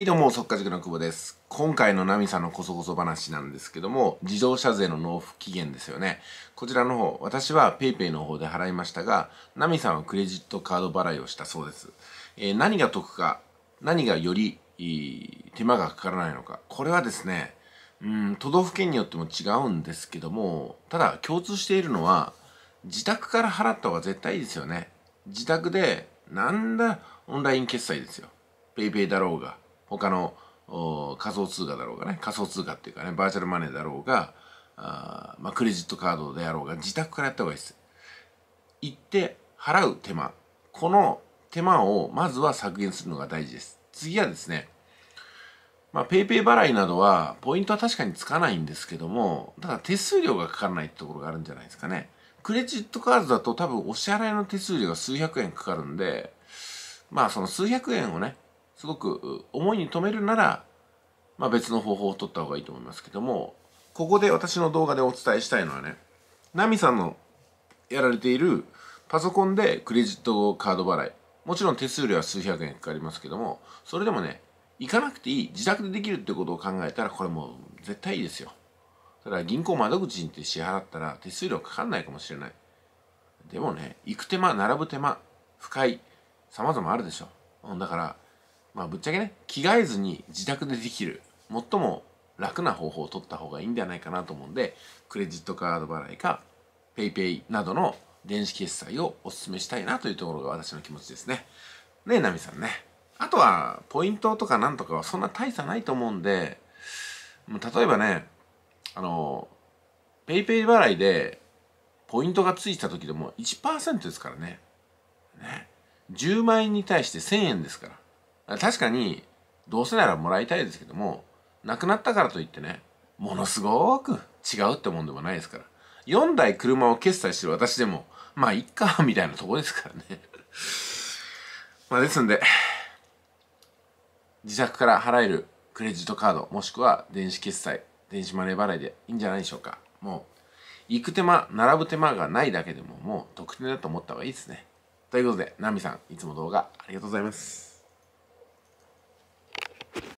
いどうも、即家塾の久保です。今回のナミさんのこそこそ話なんですけども、自動車税の納付期限ですよね。こちらの方、私は PayPay の方で払いましたが、ナミさんはクレジットカード払いをしたそうです。えー、何が得か、何がより手間がかからないのか。これはですね、うん、都道府県によっても違うんですけども、ただ共通しているのは、自宅から払った方が絶対いいですよね。自宅で、なんだ、オンライン決済ですよ。PayPay だろうが。他の仮想通貨だろうがね仮想通貨っていうかねバーチャルマネーだろうがあ、まあ、クレジットカードであろうが自宅からやった方がいいです行って払う手間この手間をまずは削減するのが大事です次はですねまあ、ペイペイ払いなどは、ポイントは確かにつかないんですけども、ただ手数料がかからないってところがあるんじゃないですかね。クレジットカードだと多分お支払いの手数料が数百円かかるんで、まあその数百円をね、すごく思いに留めるなら、まあ、別の方法を取った方がいいと思いますけどもここで私の動画でお伝えしたいのはねナミさんのやられているパソコンでクレジットカード払いもちろん手数料は数百円かかりますけどもそれでもね行かなくていい自宅でできるってことを考えたらこれもう絶対いいですよただ銀行窓口に行って支払ったら手数料かかんないかもしれないでもね行く手間並ぶ手間不快様々あるでしょだからまあぶっちゃけね着替えずに自宅でできる最も楽な方法を取った方がいいんではないかなと思うんでクレジットカード払いか PayPay などの電子決済をお勧めしたいなというところが私の気持ちですね。ねえ、ナミさんね。あとは、ポイントとかなんとかはそんな大差ないと思うんで、例えばね、あの、PayPay 払いでポイントがついた時でも1%ですからね。ね。10万円に対して1000円ですから。確かにどうせならもらいたいですけども亡くなったからといってねものすごく違うってもんでもないですから4台車を決済してる私でもまあいっかみたいなとこですからね まあですんで自宅から払えるクレジットカードもしくは電子決済電子マネー払いでいいんじゃないでしょうかもう行く手間並ぶ手間がないだけでももう得点だと思った方がいいですねということでナミさんいつも動画ありがとうございます